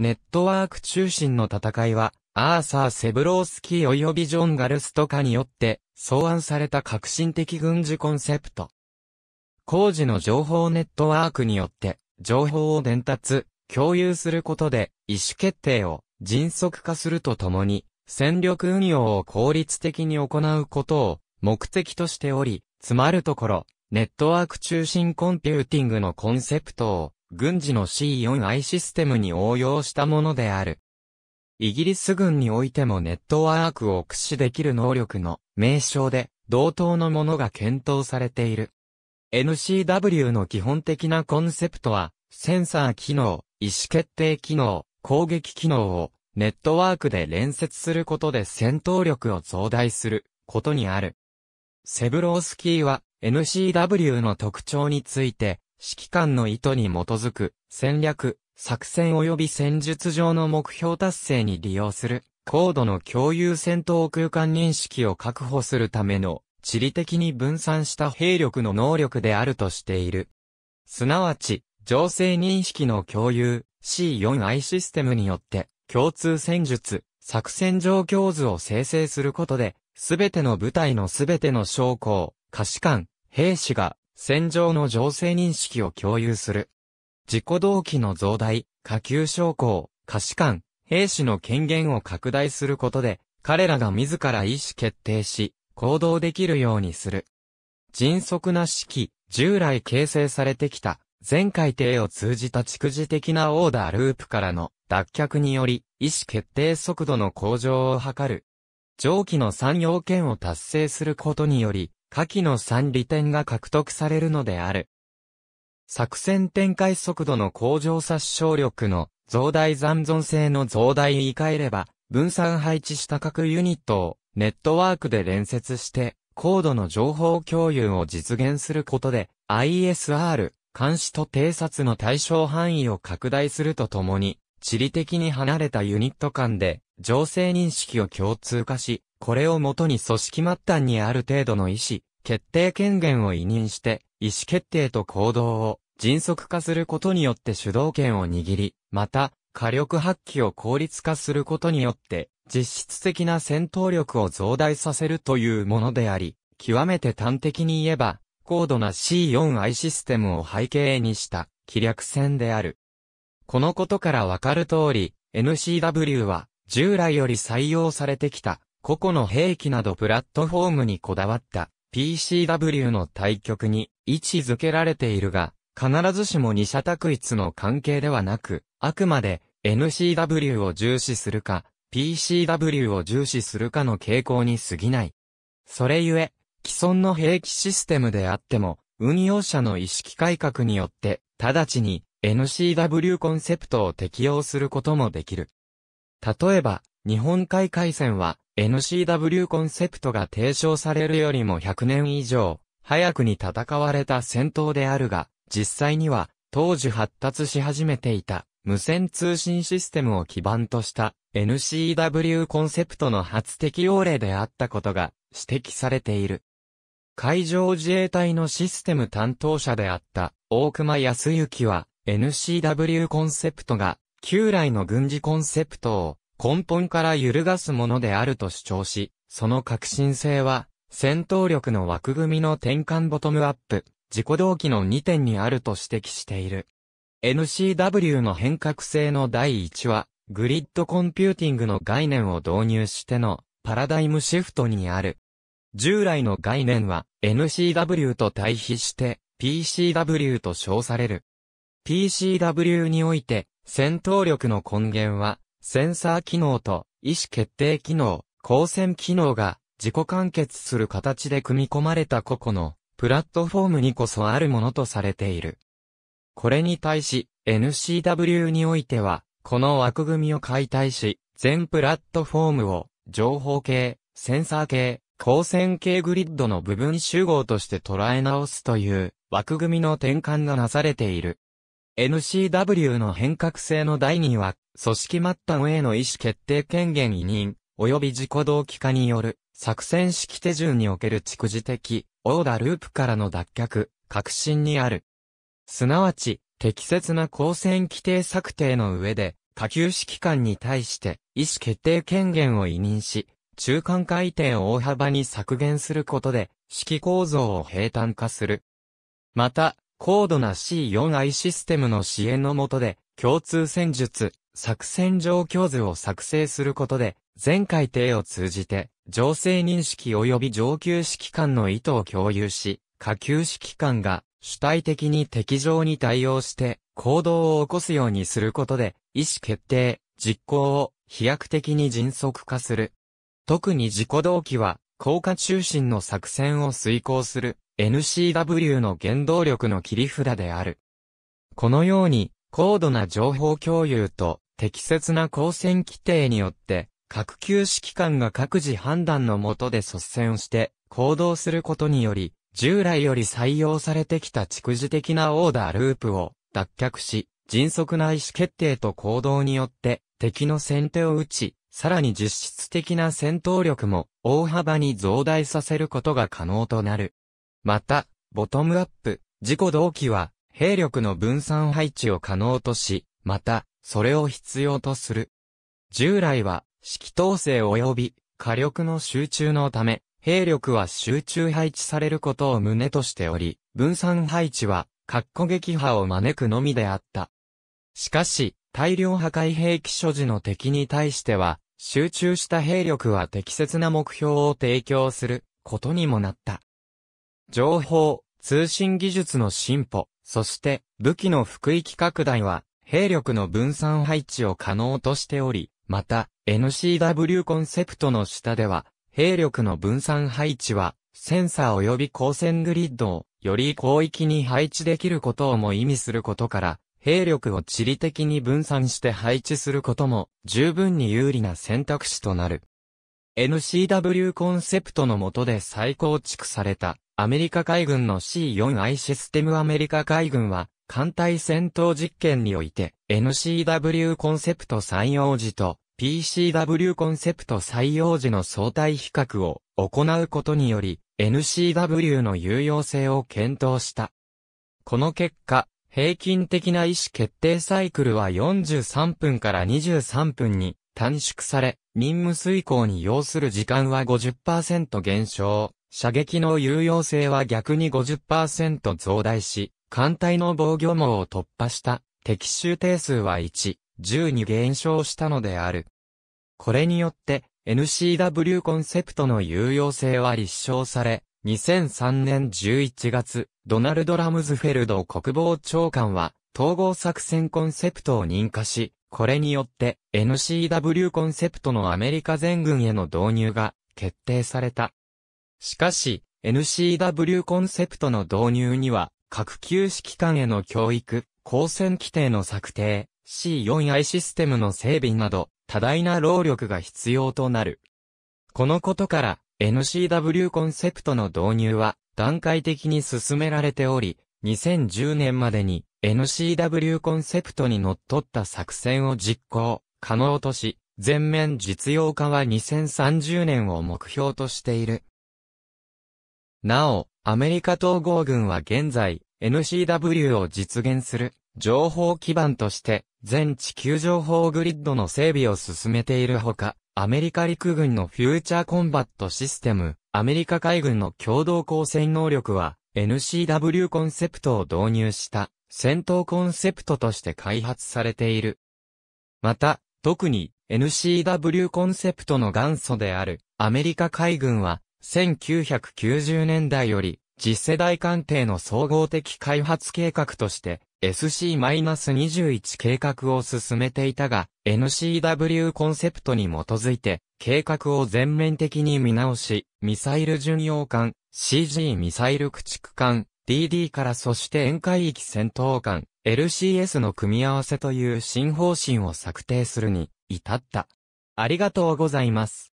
ネットワーク中心の戦いは、アーサー・セブロースキー及びジョン・ガルストカによって草案された革新的軍事コンセプト。工事の情報ネットワークによって情報を伝達、共有することで意思決定を迅速化するとともに戦力運用を効率的に行うことを目的としており、つまるところ、ネットワーク中心コンピューティングのコンセプトを軍事の C4i システムに応用したものである。イギリス軍においてもネットワークを駆使できる能力の名称で同等のものが検討されている。NCW の基本的なコンセプトは、センサー機能、意思決定機能、攻撃機能をネットワークで連接することで戦闘力を増大することにある。セブロースキーは NCW の特徴について指揮官の意図に基づく戦略、作戦及び戦術上の目標達成に利用する、高度の共有戦闘空間認識を確保するための、地理的に分散した兵力の能力であるとしている。すなわち、情勢認識の共有、C4I システムによって、共通戦術、作戦状況図を生成することで、すべての部隊のすべての将校、可視官、兵士が戦場の情勢認識を共有する。自己動機の増大、下級将校、可視官、兵士の権限を拡大することで、彼らが自ら意思決定し、行動できるようにする。迅速な指揮、従来形成されてきた、全海底を通じた蓄次的なオーダーループからの脱却により、意思決定速度の向上を図る。上記の3要件を達成することにより、下記の3利点が獲得されるのである。作戦展開速度の向上殺傷力の増大残存性の増大言い換えれば、分散配置した各ユニットをネットワークで連接して高度の情報共有を実現することで ISR、監視と偵察の対象範囲を拡大するとともに、地理的に離れたユニット間で情勢認識を共通化し、これをもとに組織末端にある程度の意思、決定権限を委任して、意思決定と行動を迅速化することによって主導権を握り、また、火力発揮を効率化することによって、実質的な戦闘力を増大させるというものであり、極めて端的に言えば、高度な C4I システムを背景にした気略戦である。このことからわかる通り、NCW は従来より採用されてきた個々の兵器などプラットフォームにこだわった PCW の対局に位置づけられているが、必ずしも二者択一の関係ではなく、あくまで NCW を重視するか、PCW を重視するかの傾向に過ぎない。それゆえ、既存の兵器システムであっても、運用者の意識改革によって、直ちに NCW コンセプトを適用することもできる。例えば、日本海海戦は、NCW コンセプトが提唱されるよりも100年以上、早くに戦われた戦闘であるが、実際には、当時発達し始めていた、無線通信システムを基盤とした NCW コンセプトの初適用例であったことが指摘されている。海上自衛隊のシステム担当者であった大熊康之は NCW コンセプトが旧来の軍事コンセプトを根本から揺るがすものであると主張し、その革新性は、戦闘力の枠組みの転換ボトムアップ、自己動機の2点にあると指摘している。NCW の変革性の第1話、グリッドコンピューティングの概念を導入してのパラダイムシフトにある。従来の概念は NCW と対比して PCW と称される。PCW において戦闘力の根源はセンサー機能と意思決定機能、光線機能が自己完結する形で組み込まれた個々のプラットフォームにこそあるものとされている。これに対し NCW においてはこの枠組みを解体し全プラットフォームを情報系、センサー系、光線系グリッドの部分集合として捉え直すという枠組みの転換がなされている。NCW の変革性の第2は組織末端への意思決定権限委任、及び自己同期化による作戦式手順における蓄次的、オーダーループからの脱却、革新にある。すなわち、適切な構成規定策定の上で、下級指揮官に対して意思決定権限を委任し、中間回転を大幅に削減することで、指揮構造を平坦化する。また、高度な C4I システムの支援のもとで、共通戦術、作戦状況図を作成することで、全改定を通じて、情勢認識及び上級指揮官の意図を共有し、下級指揮官が主体的に敵情に対応して行動を起こすようにすることで、意思決定、実行を飛躍的に迅速化する。特に自己動機は、効果中心の作戦を遂行する NCW の原動力の切り札である。このように、高度な情報共有と適切な交戦規定によって、各級指揮官が各自判断のもとで率先して行動することにより、従来より採用されてきた蓄次的なオーダーループを脱却し、迅速な意思決定と行動によって敵の先手を打ち、さらに実質的な戦闘力も大幅に増大させることが可能となる。また、ボトムアップ、自己動機は兵力の分散配置を可能とし、また、それを必要とする。従来は、指揮統制及び火力の集中のため、兵力は集中配置されることを旨としており、分散配置は、括攻撃破を招くのみであった。しかし、大量破壊兵器所持の敵に対しては、集中した兵力は適切な目標を提供することにもなった。情報、通信技術の進歩、そして武器の福域拡大は、兵力の分散配置を可能としており、また、NCW コンセプトの下では、兵力の分散配置は、センサー及び光線グリッドを、より広域に配置できることをも意味することから、兵力を地理的に分散して配置することも、十分に有利な選択肢となる。NCW コンセプトの下で再構築されたアメリカ海軍の C4I システムアメリカ海軍は艦隊戦闘実験において NCW コンセプト採用時と PCW コンセプト採用時の相対比較を行うことにより NCW の有用性を検討した。この結果、平均的な意思決定サイクルは43分から23分に短縮され、任務遂行に要する時間は50%減少、射撃の有用性は逆に50%増大し、艦隊の防御網を突破した敵襲定数は1、10に減少したのである。これによって NCW コンセプトの有用性は立証され、2003年11月、ドナルド・ラムズフェルド国防長官は、統合作戦コンセプトを認可し、これによって NCW コンセプトのアメリカ全軍への導入が決定された。しかし、NCW コンセプトの導入には、各級指揮官への教育、交戦規定の策定、C4I システムの整備など、多大な労力が必要となる。このことから、NCW コンセプトの導入は、段階的に進められており、2010年までに、NCW コンセプトにのっとった作戦を実行可能とし、全面実用化は2030年を目標としている。なお、アメリカ統合軍は現在、NCW を実現する情報基盤として全地球情報グリッドの整備を進めているほか、アメリカ陸軍のフューチャーコンバットシステム、アメリカ海軍の共同構成能力は NCW コンセプトを導入した戦闘コンセプトとして開発されている。また、特に NCW コンセプトの元祖であるアメリカ海軍は1990年代より次世代艦艇の総合的開発計画として SC-21 計画を進めていたが NCW コンセプトに基づいて計画を全面的に見直しミサイル巡洋艦 CG ミサイル駆逐艦 DD からそして沿海域戦闘艦 LCS の組み合わせという新方針を策定するに至った。ありがとうございます。